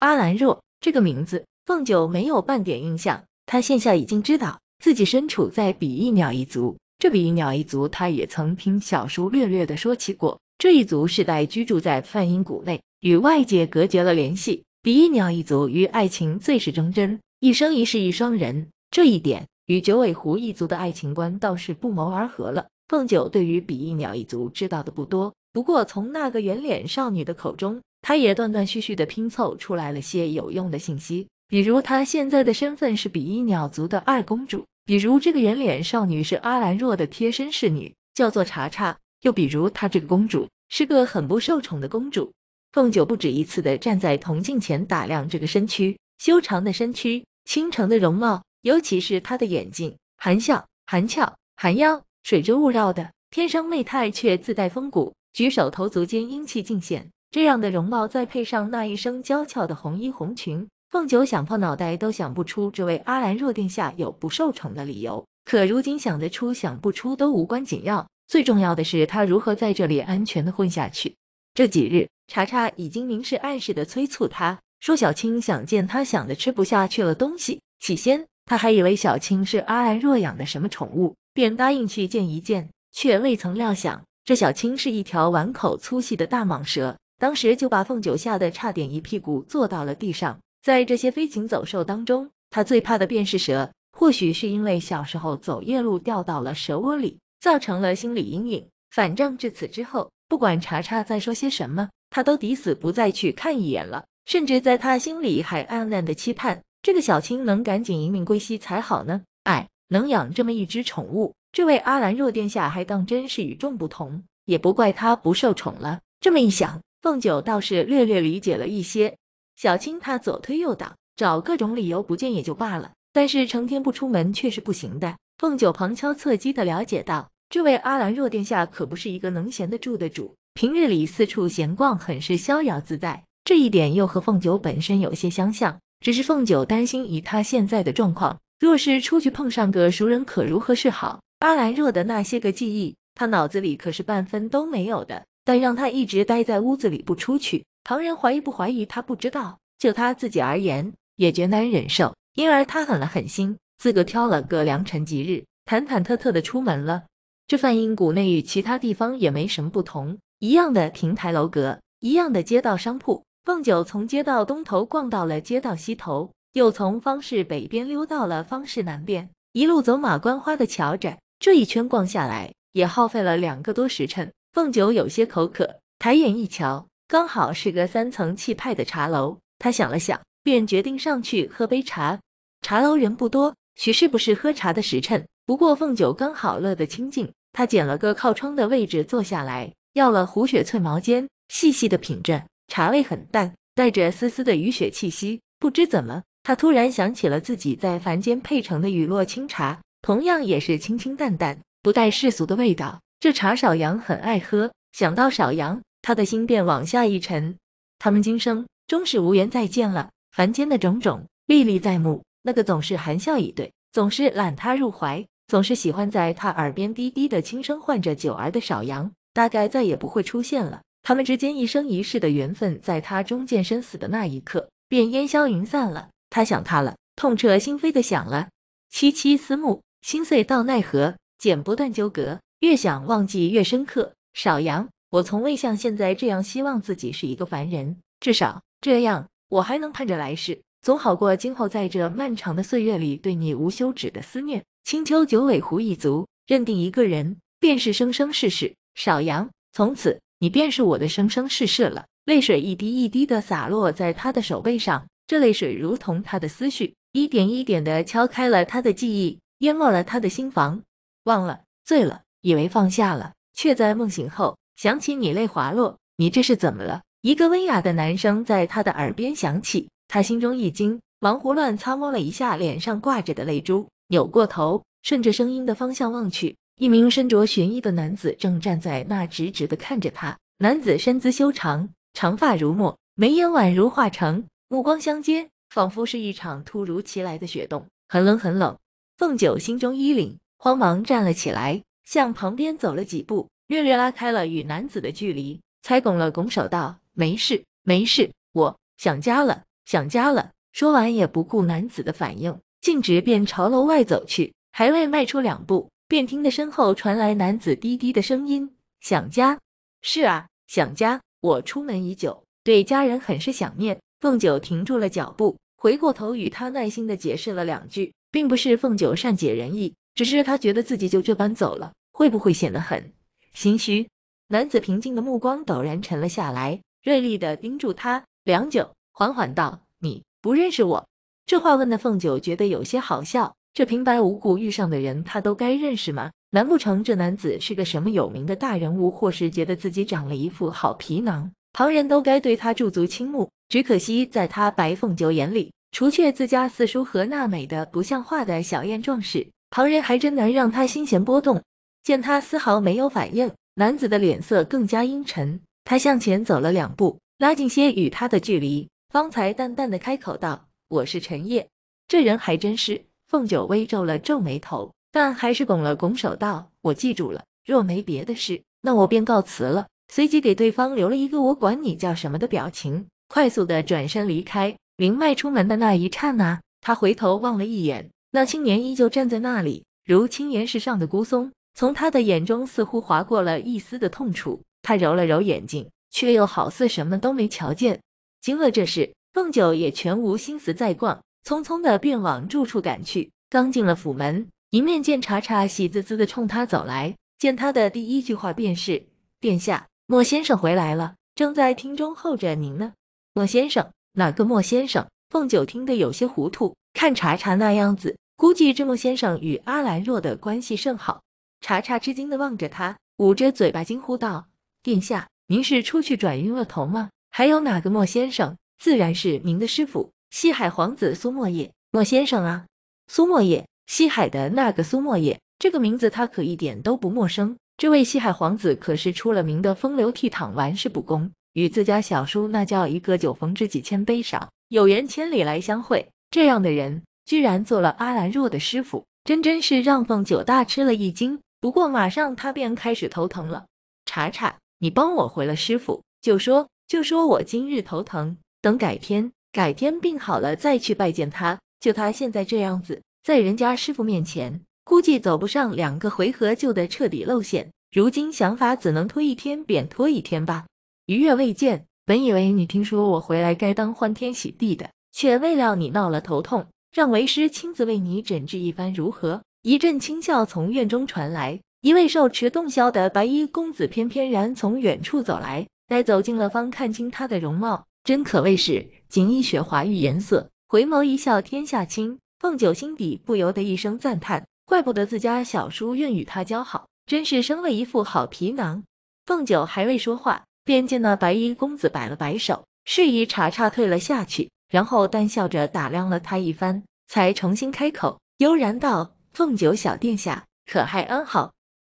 阿兰若这个名字，凤九没有半点印象。他现下已经知道自己身处在比翼鸟一族。这比翼鸟一族，他也曾听小叔略略的说起过。这一族世代居住在梵音谷内，与外界隔绝了联系。比翼鸟一族与爱情最是忠贞，一生一世一双人。这一点与九尾狐一族的爱情观倒是不谋而合了。凤九对于比翼鸟一族知道的不多，不过从那个圆脸少女的口中。她也断断续续的拼凑出来了些有用的信息，比如她现在的身份是比翼鸟族的二公主，比如这个人脸少女是阿兰若的贴身侍女，叫做茶茶，又比如她这个公主是个很不受宠的公主。凤九不止一次的站在铜镜前打量这个身躯，修长的身躯，倾城的容貌，尤其是她的眼睛，含笑，含俏，含妖，水之雾绕的天生媚态，却自带风骨，举手投足间英气尽显。这样的容貌，再配上那一身娇俏的红衣红裙，凤九想破脑袋都想不出这位阿兰若殿下有不受宠的理由。可如今想得出想不出都无关紧要，最重要的是他如何在这里安全的混下去。这几日，查查已经明示暗示的催促他说小青想见他，想的吃不下去了东西。起先他还以为小青是阿兰若养的什么宠物，便答应去见一见，却未曾料想这小青是一条碗口粗细的大蟒蛇。当时就把凤九吓得差点一屁股坐到了地上。在这些飞禽走兽当中，他最怕的便是蛇。或许是因为小时候走夜路掉到了蛇窝里，造成了心理阴影。反正至此之后，不管查查再说些什么，他都抵死不再去看一眼了。甚至在他心里还暗暗的期盼这个小青能赶紧一命归西才好呢。哎，能养这么一只宠物，这位阿兰若殿下还当真是与众不同。也不怪他不受宠了。这么一想。凤九倒是略略理解了一些，小青他左推右挡，找各种理由不见也就罢了，但是成天不出门却是不行的。凤九旁敲侧击的了解到，这位阿兰若殿下可不是一个能闲得住的主，平日里四处闲逛，很是逍遥自在，这一点又和凤九本身有些相像。只是凤九担心，以他现在的状况，若是出去碰上个熟人，可如何是好？阿兰若的那些个记忆，他脑子里可是半分都没有的。但让他一直待在屋子里不出去，旁人怀疑不怀疑他不知道，就他自己而言也绝难忍受，因而他狠了狠心，自个挑了个良辰吉日，忐忐忑忑的出门了。这梵音谷内与其他地方也没什么不同，一样的亭台楼阁，一样的街道商铺。凤九从街道东头逛到了街道西头，又从方氏北边溜到了方氏南边，一路走马观花的瞧着。这一圈逛下来，也耗费了两个多时辰。凤九有些口渴，抬眼一瞧，刚好是个三层气派的茶楼。他想了想，便决定上去喝杯茶。茶楼人不多，许是不是喝茶的时辰。不过凤九刚好乐得清静，他捡了个靠窗的位置坐下来，要了胡雪翠毛尖，细细的品着。茶味很淡，带着丝丝的雨雪气息。不知怎么，他突然想起了自己在凡间配成的雨落清茶，同样也是清清淡淡，不带世俗的味道。这茶少阳很爱喝，想到少阳，他的心便往下一沉。他们今生终是无缘再见了。凡间的种种历历在目，那个总是含笑以对，总是揽他入怀，总是喜欢在他耳边低低的轻声唤着九儿的少阳，大概再也不会出现了。他们之间一生一世的缘分，在他中剑身死的那一刻，便烟消云散了。他想他了，痛彻心扉的想了，凄凄思慕，心碎到奈何，剪不断纠葛。越想忘记越深刻，少阳，我从未像现在这样希望自己是一个凡人，至少这样我还能盼着来世，总好过今后在这漫长的岁月里对你无休止的思念。青丘九尾狐一族认定一个人便是生生世世，少阳，从此你便是我的生生世世了。泪水一滴一滴的洒落在他的手背上，这泪水如同他的思绪，一点一点的敲开了他的记忆，淹没了他的心房，忘了，醉了。以为放下了，却在梦醒后想起你，泪滑落。你这是怎么了？一个温雅的男声在他的耳边响起，他心中一惊，忙胡乱擦摸了一下脸上挂着的泪珠，扭过头，顺着声音的方向望去，一名身着玄衣的男子正站在那，直直的看着他。男子身姿修长，长发如墨，眉眼宛如画成，目光相接，仿佛是一场突如其来的雪冻，很冷很冷。凤九心中一凛，慌忙站了起来。向旁边走了几步，略略拉开了与男子的距离，才拱了拱手道：“没事，没事，我想家了，想家了。”说完，也不顾男子的反应，径直便朝楼外走去。还未迈出两步，便听得身后传来男子低低的声音：“想家？是啊，想家。我出门已久，对家人很是想念。”凤九停住了脚步，回过头与他耐心的解释了两句，并不是凤九善解人意，只是他觉得自己就这般走了。会不会显得很心虚？男子平静的目光陡然沉了下来，锐利地盯住他，良久，缓缓道：“你不认识我？”这话问的凤九觉得有些好笑。这平白无故遇上的人，他都该认识吗？难不成这男子是个什么有名的大人物，或是觉得自己长了一副好皮囊，旁人都该对他驻足倾慕？只可惜，在他白凤九眼里，除却自家四叔和那美的不像话的小艳壮士，旁人还真难让他心弦波动。见他丝毫没有反应，男子的脸色更加阴沉。他向前走了两步，拉近些与他的距离，方才淡淡的开口道：“我是陈烨。”这人还真是。凤九微皱了皱眉头，但还是拱了拱手道：“我记住了。若没别的事，那我便告辞了。”随即给对方留了一个“我管你叫什么”的表情，快速的转身离开。明迈出门的那一刹那，他回头望了一眼，那青年依旧站在那里，如青岩石上的孤松。从他的眼中似乎划过了一丝的痛楚，他揉了揉眼睛，却又好似什么都没瞧见。惊了这事，凤九也全无心思再逛，匆匆的便往住处赶去。刚进了府门，迎面见查查喜滋滋的冲他走来，见他的第一句话便是：“殿下，莫先生回来了，正在厅中候着您呢。”“莫先生？哪个莫先生？”凤九听得有些糊涂，看查查那样子，估计这莫先生与阿兰若的关系甚好。查查吃惊地望着他，捂着嘴巴惊呼道：“殿下，您是出去转晕了头吗？还有哪个莫先生？自然是您的师傅，西海皇子苏莫叶。莫先生啊，苏莫叶，西海的那个苏莫叶，这个名字他可一点都不陌生。这位西海皇子可是出了名的风流倜傥、玩世不恭，与自家小叔那叫一个酒逢知己千杯少，有缘千里来相会。这样的人居然做了阿兰若的师傅，真真是让凤九大吃了一惊。”不过，马上他便开始头疼了。查查，你帮我回了师傅，就说，就说我今日头疼，等改天，改天病好了再去拜见他。就他现在这样子，在人家师傅面前，估计走不上两个回合就得彻底露馅。如今想法只能拖一天便拖一天吧。余月未见，本以为你听说我回来该当欢天喜地的，却未料你闹了头痛，让为师亲自为你诊治一番如何？一阵轻笑从院中传来，一位手持洞箫的白衣公子翩翩然从远处走来。待走近了，方看清他的容貌，真可谓是锦衣雪华玉颜色，回眸一笑天下清。凤九心底不由得一声赞叹，怪不得自家小叔愿与他交好，真是生了一副好皮囊。凤九还未说话，便见那白衣公子摆了摆手，示意茶茶退了下去，然后淡笑着打量了他一番，才重新开口，悠然道。凤九小殿下，可还安好？